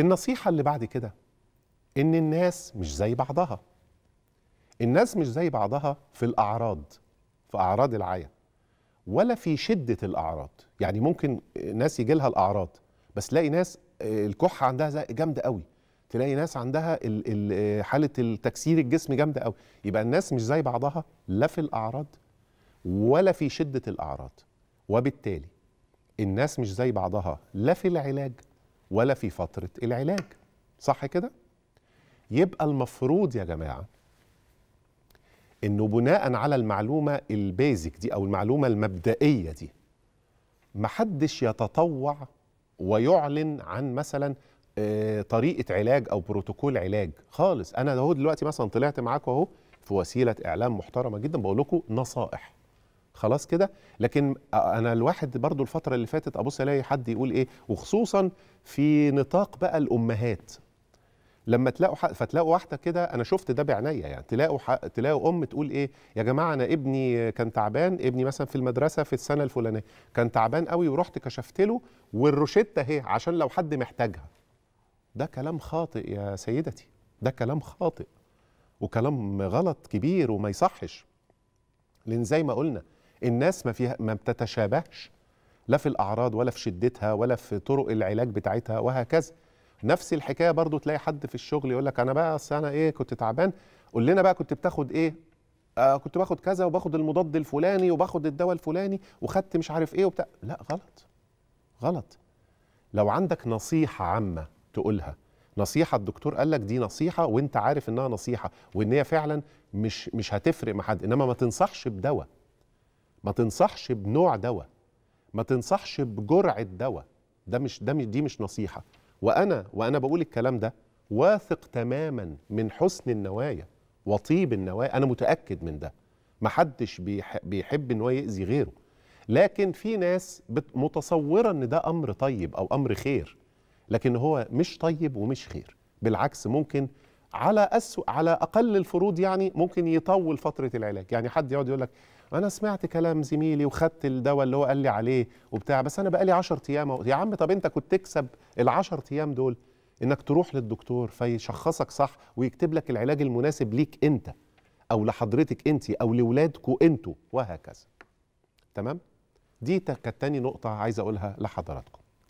النصيحة اللي بعد كده إن الناس مش زي بعضها الناس مش زي بعضها في الأعراض في أعراض العيا ولا في شدة الأعراض يعني ممكن ناس يجي لها الأعراض بس تلاقي ناس آه، الكحة عندها جامدة قوي تلاقي ناس عندها آه، حالة التكسير الجسم جامدة قوي يبقى الناس مش زي بعضها لا في الأعراض ولا في شدة الأعراض وبالتالي الناس مش زي بعضها لا في العلاج ولا في فترة العلاج صح كده؟ يبقى المفروض يا جماعة انه بناء على المعلومة البيزك دي او المعلومة المبدئية دي محدش يتطوع ويعلن عن مثلا آه، طريقة علاج او بروتوكول علاج خالص انا اهو دلوقتي مثلا طلعت معاكم اهو في وسيلة اعلام محترمة جدا بقول لكم نصائح خلاص كده لكن انا الواحد برضو الفتره اللي فاتت ابص الاقي حد يقول ايه وخصوصا في نطاق بقى الامهات لما تلاقوا حق فتلاقوا واحده كده انا شفت ده بعينيا يعني تلاقوا حق تلاقوا ام تقول ايه يا جماعه انا ابني كان تعبان ابني مثلا في المدرسه في السنه الفلانيه كان تعبان قوي ورحت كشفت له والروشته اهي عشان لو حد محتاجها ده كلام خاطئ يا سيدتي ده كلام خاطئ وكلام غلط كبير وما يصحش لان زي ما قلنا الناس ما فيها ما بتتشابهش لا في الاعراض ولا في شدتها ولا في طرق العلاج بتاعتها وهكذا نفس الحكايه برضو تلاقي حد في الشغل يقول لك انا بقى اصل انا ايه كنت تعبان قول لنا بقى كنت بتاخد ايه آه كنت باخد كذا وباخد المضاد الفلاني وباخد الدواء الفلاني وخدت مش عارف ايه وبتاع لا غلط غلط لو عندك نصيحه عامه تقولها نصيحه الدكتور قال لك دي نصيحه وانت عارف انها نصيحه وان هي فعلا مش مش هتفرق مع حد انما ما تنصحش بدواء ما تنصحش بنوع دواء ما تنصحش بجرعه دواء ده مش ده مش دي مش نصيحه وانا وانا بقول الكلام ده واثق تماما من حسن النوايا وطيب النوايا انا متاكد من ده ما حدش بيحب ان هو ياذي غيره لكن في ناس متصوره ان ده امر طيب او امر خير لكن هو مش طيب ومش خير بالعكس ممكن على أسو... على اقل الفروض يعني ممكن يطول فتره العلاج يعني حد يقعد يقول لك انا سمعت كلام زميلي وخدت الدواء اللي هو قال لي عليه وبتاع بس انا بقالي 10 ايام يا عم طب انت كنت تكسب ال 10 ايام دول انك تروح للدكتور فيشخصك صح ويكتب لك العلاج المناسب ليك انت او لحضرتك انت او لاولادكوا انتوا وهكذا تمام دي كانت تاني نقطه عايز اقولها لحضراتكم